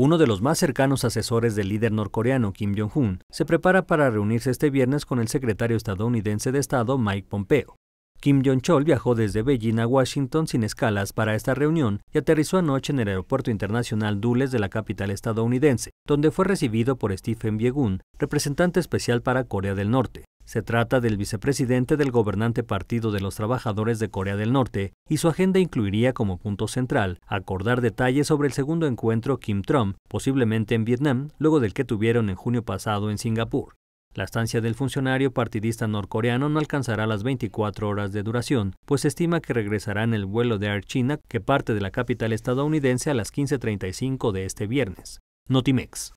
Uno de los más cercanos asesores del líder norcoreano Kim Jong-un se prepara para reunirse este viernes con el secretario estadounidense de Estado Mike Pompeo. Kim Jong-chol viajó desde Beijing a Washington sin escalas para esta reunión y aterrizó anoche en el Aeropuerto Internacional Dulles de la capital estadounidense, donde fue recibido por Stephen Biegun, representante especial para Corea del Norte. Se trata del vicepresidente del gobernante Partido de los Trabajadores de Corea del Norte y su agenda incluiría como punto central acordar detalles sobre el segundo encuentro Kim Trump, posiblemente en Vietnam, luego del que tuvieron en junio pasado en Singapur. La estancia del funcionario partidista norcoreano no alcanzará las 24 horas de duración, pues estima que regresará en el vuelo de Air China que parte de la capital estadounidense a las 15.35 de este viernes. Notimex.